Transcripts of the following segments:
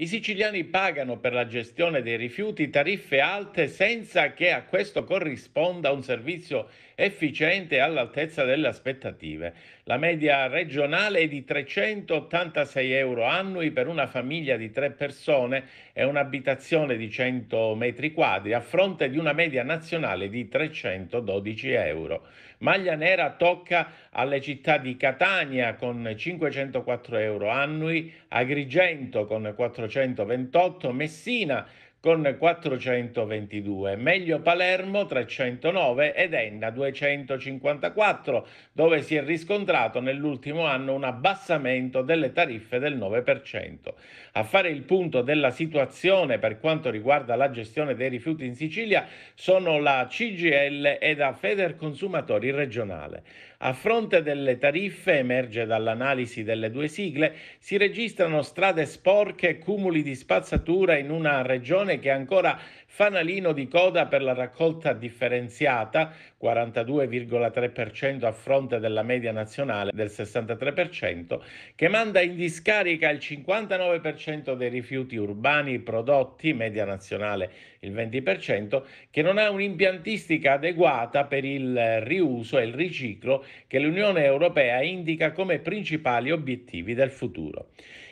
I siciliani pagano per la gestione dei rifiuti tariffe alte senza che a questo corrisponda un servizio efficiente e all'altezza delle aspettative. La media regionale è di 386 euro annui per una famiglia di tre persone e un'abitazione di 100 metri quadri, a fronte di una media nazionale di 312 euro. Maglia Nera tocca alle città di Catania con 504 euro annui, Agrigento con 428, Messina con 422, meglio Palermo 309 ed Enna 254, dove si è riscontrato nell'ultimo anno un abbassamento delle tariffe del 9%. A fare il punto della situazione per quanto riguarda la gestione dei rifiuti in Sicilia sono la CGL e la Feder Consumatori regionale. A fronte delle tariffe, emerge dall'analisi delle due sigle, si registrano strade sporche e cumuli di spazzatura in una regione che è ancora fanalino di coda per la raccolta differenziata, 42,3% a fronte della media nazionale del 63%, che manda in discarica il 59% dei rifiuti urbani prodotti, media nazionale il 20%, che non ha un'impiantistica adeguata per il riuso e il riciclo che l'Unione Europea indica come principali obiettivi del futuro.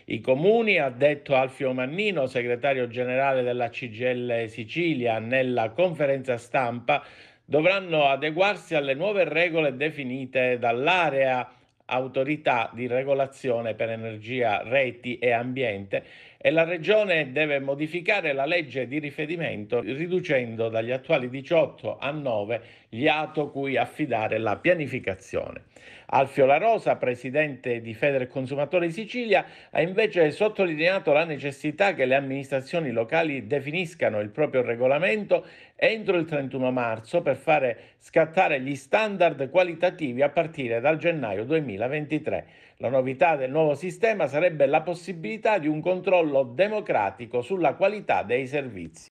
I comuni, ha detto Alfio Mannino, segretario generale della CGL Sicilia, nella conferenza stampa, dovranno adeguarsi alle nuove regole definite dall'area autorità di regolazione per energia, reti e ambiente e la Regione deve modificare la legge di riferimento riducendo dagli attuali 18 a 9 gli ATO cui affidare la pianificazione. Alfio La Rosa, presidente di Feder Consumatori Sicilia, ha invece sottolineato la necessità che le amministrazioni locali definiscano il proprio regolamento entro il 31 marzo per fare scattare gli standard qualitativi a partire dal gennaio 2020. 2023. La novità del nuovo sistema sarebbe la possibilità di un controllo democratico sulla qualità dei servizi.